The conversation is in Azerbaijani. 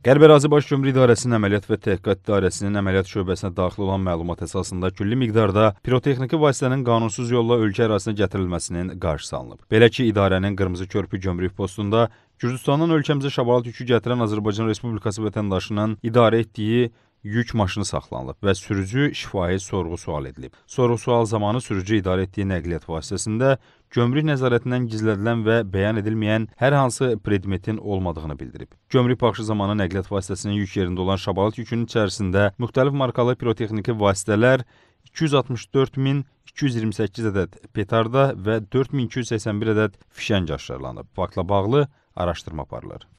Qərb Ərazi Baş Gömrük İdarəsinin əməliyyat və təhqiqat idarəsinin əməliyyat şöbəsinə daxil olan məlumat əsasında külli miqdarda pirotexniki vasitənin qanunsuz yolla ölkə ərazisinə gətirilməsinin qarşısı alınıb. Belə ki, idarənin Qırmızı Körpü Gömrük postunda Gürcüstandan ölkəmizə şabalıt yükü gətirən Azərbaycan Respublikası vətəndaşının idarə etdiyi yük maşını saxlanılıb və sürücü şifahi sorğu-sual edilib. Sorğu-sual zamanı sürücü idarə etdiyi nəqliyyat vasitəsində gömrük nəzarətindən gizlədilən və bəyan edilməyən hər hansı predmetin olmadığını bildirib. Gömrük baxışı zamanı nəqliyyat vasitəsinin yük yerində olan şabalıt yükünün içərisində müxtəlif markalı pirotexniki vasitələr 264.228 ədəd petarda və 4281 ədəd fişəng aşkarlanıb. Faktla bağlı araşdırma aparılır.